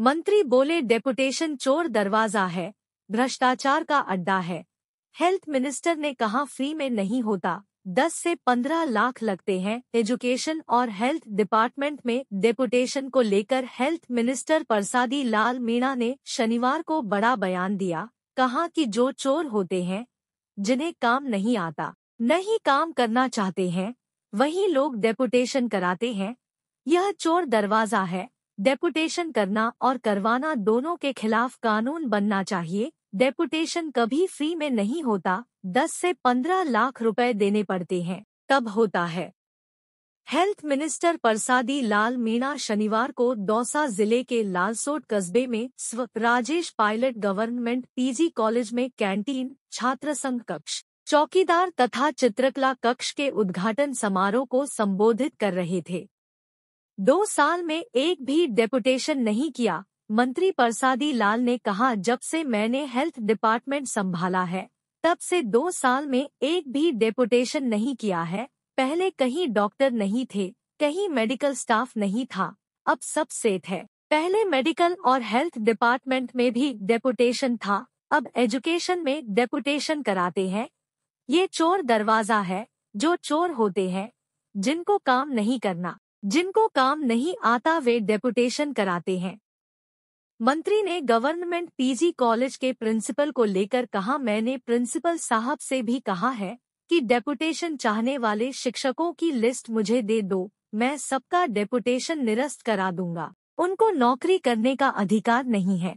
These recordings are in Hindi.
मंत्री बोले डेपुटेशन चोर दरवाजा है भ्रष्टाचार का अड्डा है हेल्थ मिनिस्टर ने कहा फ्री में नहीं होता दस से पंद्रह लाख लगते हैं एजुकेशन और हेल्थ डिपार्टमेंट में डेपुटेशन को लेकर हेल्थ मिनिस्टर परसादी लाल मीणा ने शनिवार को बड़ा बयान दिया कहा कि जो चोर होते हैं जिन्हें काम नहीं आता नहीं काम करना चाहते हैं वही लोग डेपुटेशन कराते हैं यह चोर दरवाजा है डेपुटेशन करना और करवाना दोनों के खिलाफ कानून बनना चाहिए डेपुटेशन कभी फ्री में नहीं होता 10 से 15 लाख रुपए देने पड़ते हैं तब होता है हेल्थ मिनिस्टर परसादी लाल मीणा शनिवार को दौसा जिले के लालसोट कस्बे में स्व Rajesh Pilot government PG college में कैंटीन छात्र संघ कक्ष चौकीदार तथा चित्रकला कक्ष के उद्घाटन समारोह को संबोधित कर रहे थे दो साल में एक भी डेपुटेशन नहीं किया मंत्री परसादी लाल ने कहा जब से मैंने हेल्थ डिपार्टमेंट संभाला है तब से दो साल में एक भी डेपुटेशन नहीं किया है पहले कहीं डॉक्टर नहीं थे कहीं मेडिकल स्टाफ नहीं था अब सब सेट है पहले मेडिकल और हेल्थ डिपार्टमेंट में भी डेपुटेशन था अब एजुकेशन में डेपुटेशन कराते हैं ये चोर दरवाजा है जो चोर होते हैं जिनको काम नहीं करना जिनको काम नहीं आता वे डेपुटेशन कराते हैं मंत्री ने गवर्नमेंट पीजी कॉलेज के प्रिंसिपल को लेकर कहा मैंने प्रिंसिपल साहब से भी कहा है कि डेपुटेशन चाहने वाले शिक्षकों की लिस्ट मुझे दे दो मैं सबका डेपुटेशन निरस्त करा दूंगा उनको नौकरी करने का अधिकार नहीं है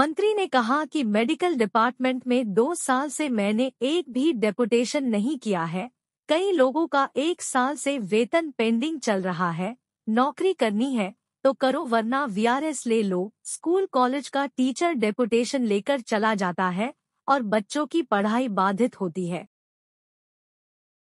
मंत्री ने कहा कि मेडिकल डिपार्टमेंट में दो साल से मैंने एक भी डेपुटेशन नहीं किया है कई लोगों का एक साल से वेतन पेंडिंग चल रहा है नौकरी करनी है तो करो वरना वीआरएस ले लो स्कूल कॉलेज का टीचर डेपुटेशन लेकर चला जाता है और बच्चों की पढ़ाई बाधित होती है